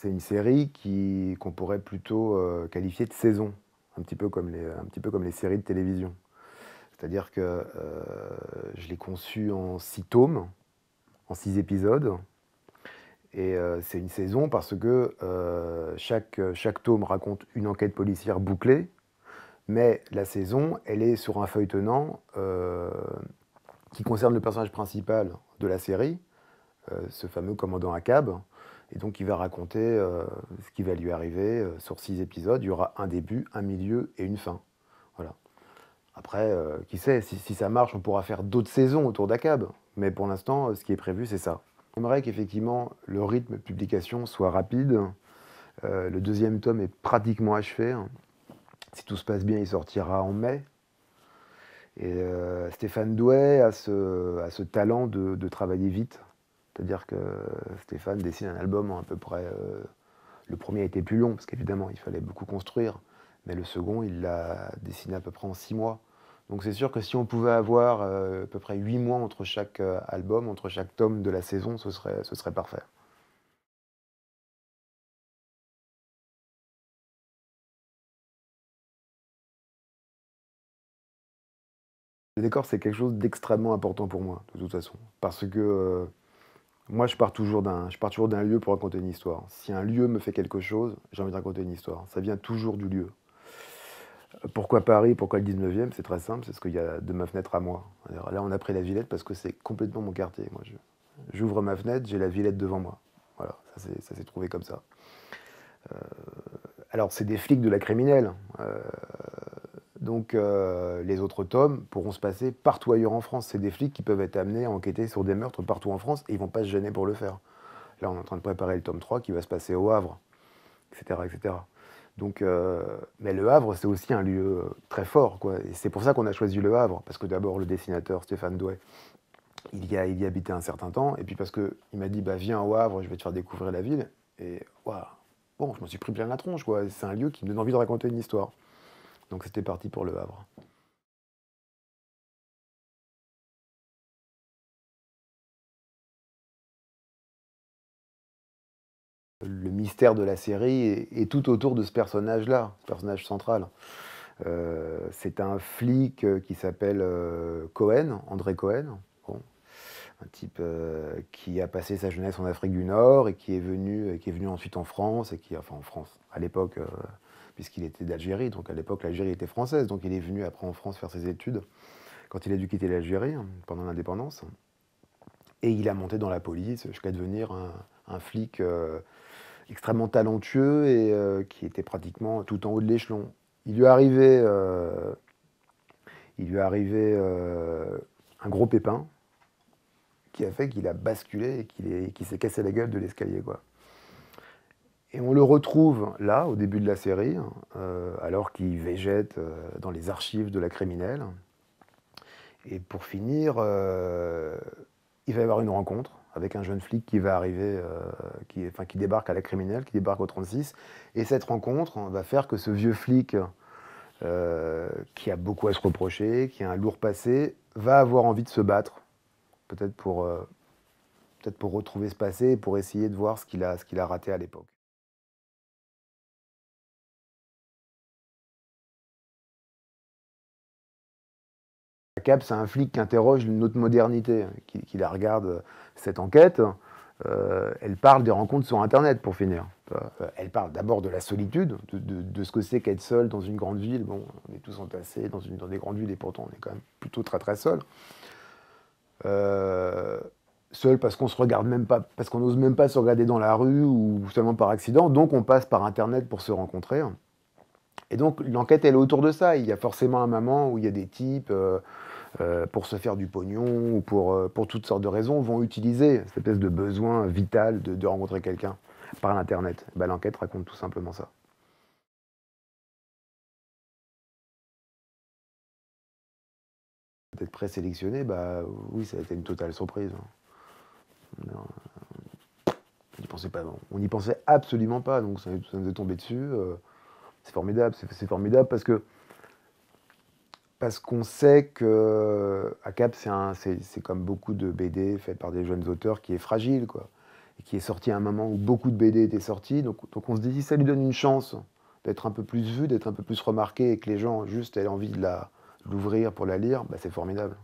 c'est une série qu'on pourrait plutôt euh, qualifier de saison, un petit, peu comme les, un petit peu comme les séries de télévision. C'est-à-dire que euh, je l'ai conçue en six tomes, en six épisodes. Et euh, c'est une saison parce que chaque, chaque tome raconte une enquête policière bouclée, mais la saison, elle est sur un feuilletonnant qui concerne le personnage principal de la série, ce fameux commandant Akab, et donc, il va raconter euh, ce qui va lui arriver euh, sur six épisodes. Il y aura un début, un milieu et une fin. Voilà. Après, euh, qui sait, si, ça marche, on pourra faire d'autres saisons autour d'ACAB. Mais pour l'instant, ce qui est prévu, c'est ça. J'aimerais qu'effectivement, le rythme de publication soit rapide. le deuxième tome est pratiquement achevé. Hein. Si tout se passe bien, il sortira en mai. Et Stéphane Douai a ce, talent de travailler vite. C'est-à-dire que Stéphane dessine un album en à peu près. Euh, le premier a été plus long, parce qu'évidemment, il fallait beaucoup construire. Mais le second, il l'a dessiné à peu près en six mois. Donc c'est sûr que si on pouvait avoir euh, à peu près huit mois entre chaque euh, album, entre chaque tome de la saison, ce serait, ce serait parfait. Le décor, c'est quelque chose d'extrêmement important pour moi, de toute façon. Parce que moi, je pars toujours d'un, je pars toujours d'un lieu pour raconter une histoire. Si un lieu me fait quelque chose, j'ai envie de raconter une histoire. Ça vient toujours du lieu. Euh, pourquoi Paris Pourquoi le 19e C'est très simple, c'est ce qu'il y a de ma fenêtre à moi. là, on a pris la Villette parce que c'est complètement mon quartier. Moi, j'ouvre ma fenêtre, j'ai la Villette devant moi. Voilà, ça s'est trouvé comme ça. Euh, alors, c'est des flics de la criminelle. Euh, donc euh, les autres tomes pourront se passer partout ailleurs en France. C'est des flics qui peuvent être amenés à enquêter sur des meurtres partout en France et ils vont pas se gêner pour le faire. Là, on est en train de préparer le tome 3 qui va se passer au Havre, etc. etc. Donc, euh, mais le Havre, c'est aussi un lieu euh, très fort. Quoi. Et c'est pour ça qu'on a choisi le Havre, parce que d'abord, le dessinateur Stéphane Douai, il y, a, il y habitait un certain temps, et puis parce qu'il m'a dit bah, Viens au Havre, je vais te faire découvrir la ville. Et waouh Bon, je m'en suis pris plein la tronche, quoi. C'est un lieu qui me donne envie de raconter une histoire. Donc c'était parti pour Le Havre. Le mystère de la série est, tout autour de ce personnage-là, ce personnage central. Euh, c'est un flic euh, qui s'appelle euh, Cohen, André Cohen, un type qui a passé sa jeunesse en Afrique du Nord et qui est venu, qui est venu ensuite en France et qui, enfin en France, à l'époque, puisqu'il était d'Algérie. Donc à l'époque, l'Algérie était française. Donc il est venu après en France faire ses études quand il a dû quitter l'Algérie hein, pendant l'indépendance. Et il a monté dans la police jusqu'à devenir un, flic euh, extrêmement talentueux et euh, qui était pratiquement tout en haut de l'échelon. Il lui est arrivé, euh, il lui est arrivé un gros pépin qui a fait qu'il a basculé et qu'il s'est cassé la gueule de l'escalier. quoi. Et on le retrouve là, au début de la série, euh, alors qu'il végète euh, dans les archives de la criminelle. Et pour finir, euh, il va y avoir une rencontre avec un jeune flic qui va arriver, qui, enfin, qui débarque à la criminelle, qui débarque au 36. Et cette rencontre va faire que ce vieux flic, qui a beaucoup à se reprocher, qui a un lourd passé, va avoir envie de se battre, peut-être pour, retrouver ce passé et pour essayer de voir ce qu'il a raté à l'époque. c'est un flic qui interroge notre modernité, qui, la regarde, cette enquête. Euh, elle parle des rencontres sur Internet, pour finir. Euh, elle parle d'abord de la solitude, de, ce que c'est qu'être seul dans une grande ville. Bon, on est tous entassés dans, une, dans des grandes villes et pourtant on est quand même plutôt très très seul. Euh, seul parce qu'on se regarde même pas, parce qu'on n'ose même pas se regarder dans la rue ou seulement par accident. Donc on passe par Internet pour se rencontrer. Et donc l'enquête, elle est autour de ça. Il y a forcément un moment où il y a des types euh, pour se faire du pognon ou pour, euh, pour toutes sortes de raisons, vont utiliser cette espèce de besoin vital de, rencontrer quelqu'un par l'Internet. Eh ben, l'enquête raconte tout simplement ça. D'être présélectionné, bah oui, ça a été une totale surprise. Hein. on n'y pensait pas, on n'y pensait absolument pas, donc ça, nous est tombé dessus. Euh. c'est formidable, c'est formidable parce que parce qu'on sait que ACAP, c'est comme beaucoup de BD faits par des jeunes auteurs qui est fragile, Et qui est sorti à un moment où beaucoup de BD étaient sortis. Donc, on se dit, si ça lui donne une chance d'être un peu plus vu, d'être un peu plus remarqué et que les gens juste aient envie de l'ouvrir pour la lire, bah c'est formidable.